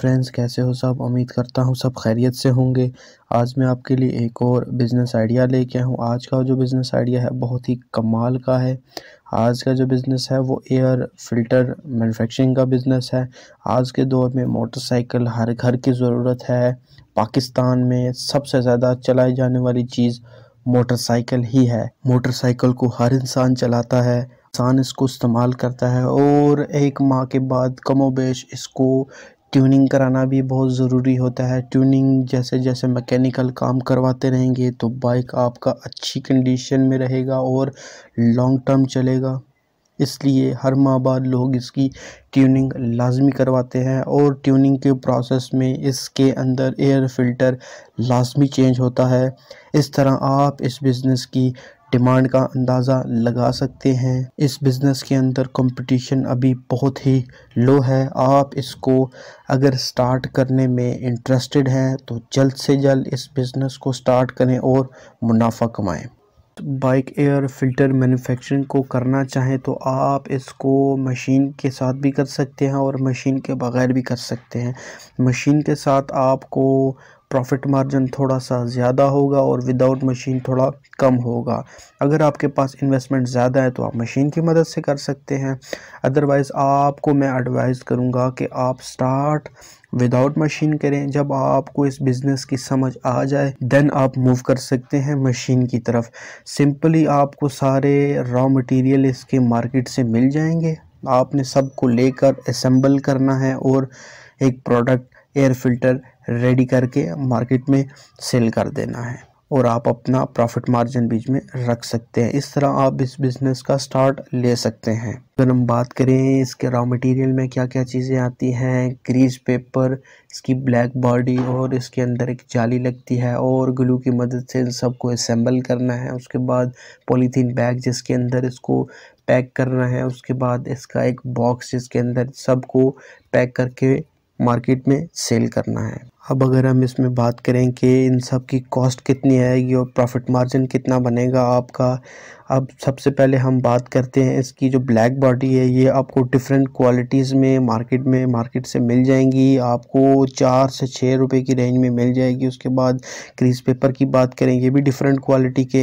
friends कैसे हो सब उम्मीद करता हूँ सब खैरियत से होंगे आज मैं आपके लिए एक और बिज़नेस आइडिया लेके आया हूँ आज का जो बिज़नेस आइडिया है बहुत ही कमाल का है आज का जो बिज़नेस है वो एयर फिल्टर मैन्युफैक्चरिंग का बिज़नेस है आज के दौर में मोटरसाइकिल हर घर की ज़रूरत है पाकिस्तान में सबसे ज़्यादा चलाई जाने वाली चीज़ मोटरसाइकिल ही है मोटरसाइकिल को हर इंसान चलाता है इंसान इसको इस्तेमाल करता है और एक माह के बाद कमोबेश इसको ट्यूनिंग कराना भी बहुत ज़रूरी होता है ट्यूनिंग जैसे जैसे मैकेनिकल काम करवाते रहेंगे तो बाइक आपका अच्छी कंडीशन में रहेगा और लॉन्ग टर्म चलेगा इसलिए हर माह बाद लोग इसकी ट्यूनिंग लाजमी करवाते हैं और ट्यूनिंग के प्रोसेस में इसके अंदर एयर फिल्टर लाजमी चेंज होता है इस तरह आप इस बिज़नेस की डिमांड का अंदाज़ा लगा सकते हैं इस बिज़नेस के अंदर कंपटीशन अभी बहुत ही लो है आप इसको अगर स्टार्ट करने में इंटरेस्टेड हैं तो जल्द से जल्द इस बिज़नेस को स्टार्ट करें और मुनाफा कमाएं बाइक एयर फिल्टर मैन्युफैक्चरिंग को करना चाहें तो आप इसको मशीन के साथ भी कर सकते हैं और मशीन के बग़ैर भी कर सकते हैं मशीन के साथ आपको प्रॉफिट मार्जिन थोड़ा सा ज़्यादा होगा और विदाउट मशीन थोड़ा कम होगा अगर आपके पास इन्वेस्टमेंट ज़्यादा है तो आप मशीन की मदद से कर सकते हैं अदरवाइज़ आपको मैं एडवाइस करूँगा कि आप स्टार्ट विदाउट मशीन करें जब आपको इस बिज़नेस की समझ आ जाए देन आप मूव कर सकते हैं मशीन की तरफ सिंपली आपको सारे रॉ मटेरियल इसके मार्केट से मिल जाएंगे आपने सबको लेकर असम्बल करना है और एक प्रोडक्ट एयर फिल्टर रेडी करके मार्केट में सेल कर देना है और आप अपना प्रॉफिट मार्जिन बीच में रख सकते हैं इस तरह आप इस बिज़नेस का स्टार्ट ले सकते हैं अगर हम बात करें इसके रॉ मटेरियल में क्या क्या चीज़ें आती हैं क्रीज पेपर इसकी ब्लैक बॉडी और इसके अंदर एक जाली लगती है और ग्लू की मदद से इन सबको असम्बल करना है उसके बाद पॉलीथीन बैग जिसके अंदर इसको पैक करना है उसके बाद इसका एक बॉक्स जिसके अंदर सबको पैक करके मार्केट में सेल करना है अब अगर हम इसमें बात करें कि इन सब की कॉस्ट कितनी आएगी और प्रॉफिट मार्जिन कितना बनेगा आपका अब सबसे पहले हम बात करते हैं इसकी जो ब्लैक बॉडी है ये आपको डिफरेंट क्वालिटीज़ में मार्केट में मार्केट से मिल जाएंगी आपको चार से छः रुपए की रेंज में मिल जाएगी उसके बाद क्रीज पेपर की बात करें ये भी डिफरेंट क्वालिटी के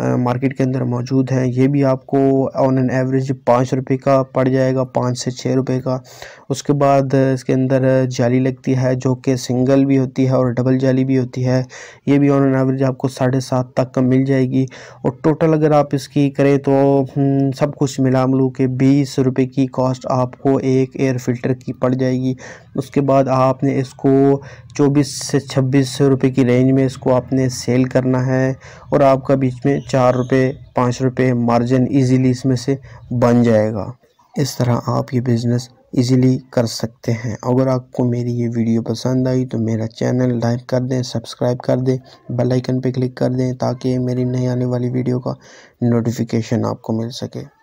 आ, मार्केट के अंदर मौजूद हैं ये भी आपको ऑन एन एवरेज पाँच रुपये का पड़ जाएगा पाँच से छः रुपये का उसके बाद इसके अंदर जाली लगती है जो कि सिंगल सिंगल भी होती है और डबल जाली भी होती है ये भी ऑन एन एवरेज आपको साढ़े सात तक का मिल जाएगी और टोटल अगर आप इसकी करें तो हम्म, सब कुछ मिला मिलू के बीस रुपये की कॉस्ट आपको एक एयर फिल्टर की पड़ जाएगी उसके बाद आपने इसको चौबीस से छब्बीस रुपये की रेंज में इसको आपने सेल करना है और आपका बीच में चार रुपये पाँच रुपये मार्जिन ईजीली इसमें से बन जाएगा इस तरह आप ये बिज़नेस इजीली कर सकते हैं अगर आपको मेरी ये वीडियो पसंद आई तो मेरा चैनल लाइक कर दें सब्सक्राइब कर दें बेल आइकन पे क्लिक कर दें ताकि मेरी नई आने वाली वीडियो का नोटिफिकेशन आपको मिल सके